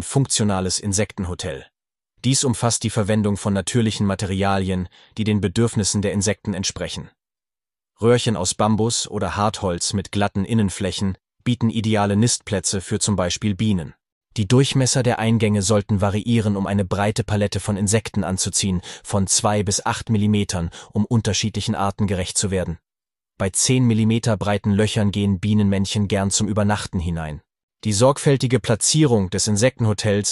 ein funktionales Insektenhotel. Dies umfasst die Verwendung von natürlichen Materialien, die den Bedürfnissen der Insekten entsprechen. Röhrchen aus Bambus oder Hartholz mit glatten Innenflächen bieten ideale Nistplätze für zum Beispiel Bienen. Die Durchmesser der Eingänge sollten variieren, um eine breite Palette von Insekten anzuziehen, von 2 bis 8 mm, um unterschiedlichen Arten gerecht zu werden. Bei 10 mm breiten Löchern gehen Bienenmännchen gern zum Übernachten hinein. Die sorgfältige Platzierung des Insektenhotels